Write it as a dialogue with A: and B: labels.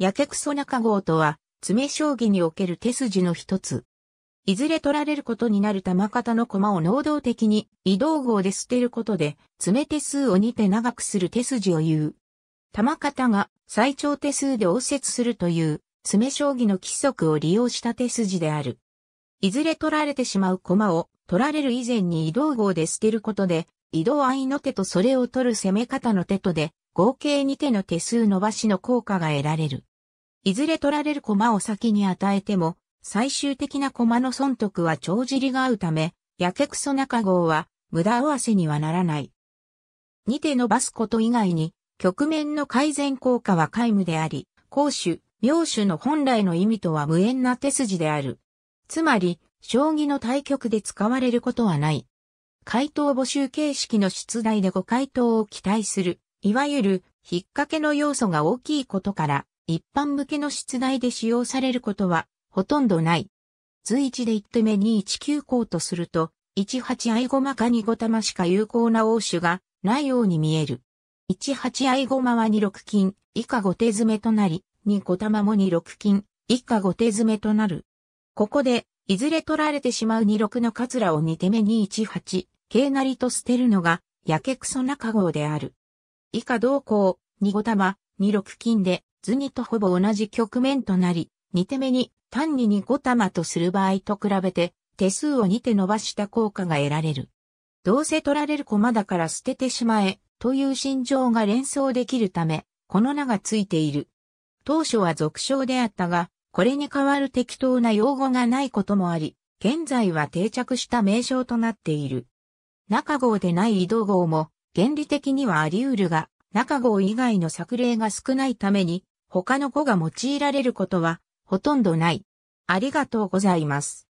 A: やけくそ中郷とは、詰将棋における手筋の一つ。いずれ取られることになる玉方の駒を能動的に移動号で捨てることで、詰手数を2手長くする手筋を言う。玉方が最長手数で応接するという、詰将棋の規則を利用した手筋である。いずれ取られてしまう駒を取られる以前に移動号で捨てることで、移動合いの手とそれを取る攻め方の手とで、合計2手の手数伸ばしの効果が得られる。いずれ取られる駒を先に与えても、最終的な駒の損得は帳尻が合うため、やけくそ中号は無駄合わせにはならない。にて伸ばすこと以外に、局面の改善効果は皆無であり、攻守、妙手の本来の意味とは無縁な手筋である。つまり、将棋の対局で使われることはない。回答募集形式の出題でご回答を期待する、いわゆる、引っ掛けの要素が大きいことから、一般向けの出題で使用されることはほとんどない。図1で1手目219項とすると、18合駒か2五玉しか有効な応手がないように見える。18合駒は2六金以下5手詰めとなり、2五玉も2六金以下5手詰めとなる。ここで、いずれ取られてしまう2六のカツラを2手目218、桂なりと捨てるのが、やけくそ中号である。以下同項、2五玉、2六金で、図にとほぼ同じ局面となり、2手目に単に2個玉とする場合と比べて、手数を2手伸ばした効果が得られる。どうせ取られる駒だから捨ててしまえ、という心情が連想できるため、この名がついている。当初は俗称であったが、これに代わる適当な用語がないこともあり、現在は定着した名称となっている。中号でない移動号も、原理的にはあり得るが、中号以外の作例が少ないために、他の語が用いられることはほとんどない。ありがとうございます。